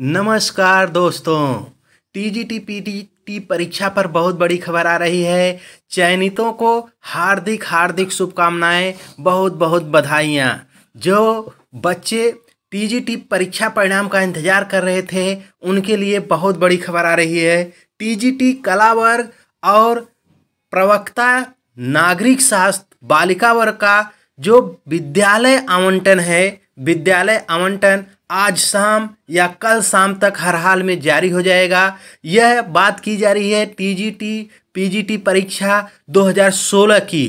नमस्कार दोस्तों T T G P T T परीक्षा पर बहुत बड़ी खबर आ रही है चयनितों को हार्दिक हार्दिक शुभकामनाएं बहुत बहुत बधाइयाँ जो बच्चे टी जी टी परीक्षा परिणाम का इंतजार कर रहे थे उनके लिए बहुत बड़ी खबर आ रही है टी जी टी कला वर्ग और प्रवक्ता नागरिक शास्त्र बालिका वर्ग का जो विद्यालय आवंटन है विद्यालय आवंटन आज शाम या कल शाम तक हर हाल में जारी हो जाएगा यह बात की जा रही है टीजीटी पीजीटी परीक्षा 2016 की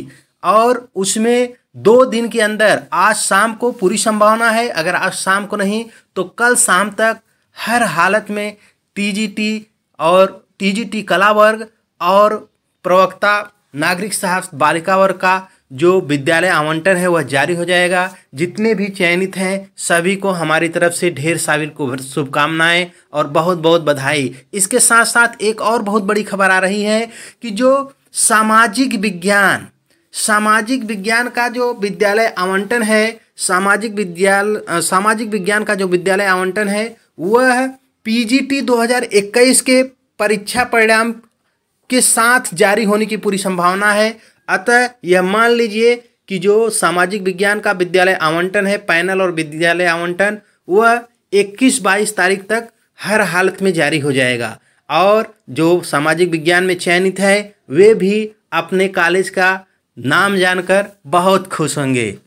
और उसमें दो दिन के अंदर आज शाम को पूरी संभावना है अगर आज शाम को नहीं तो कल शाम तक हर हालत में टीजीटी और टीजीटी कला वर्ग और प्रवक्ता नागरिक साहब बालिका वर्ग का जो विद्यालय आवंटन है वह जारी हो जाएगा जितने भी चयनित हैं सभी को हमारी तरफ से ढेर सारी को शुभकामनाएं और बहुत बहुत बधाई इसके साथ साथ एक और बहुत बड़ी खबर आ रही है कि जो सामाजिक विज्ञान सामाजिक विज्ञान का जो विद्यालय आवंटन है सामाजिक विद्यालय सामाजिक विज्ञान का जो विद्यालय आवंटन है वह पीजीटी 2021 के परीक्षा परिणाम के साथ जारी होने की पूरी संभावना है अतः यह मान लीजिए कि जो सामाजिक विज्ञान का विद्यालय आवंटन है पैनल और विद्यालय आवंटन वह इक्कीस बाईस तारीख तक हर हालत में जारी हो जाएगा और जो सामाजिक विज्ञान में चयनित है वे भी अपने कॉलेज का नाम जानकर बहुत खुश होंगे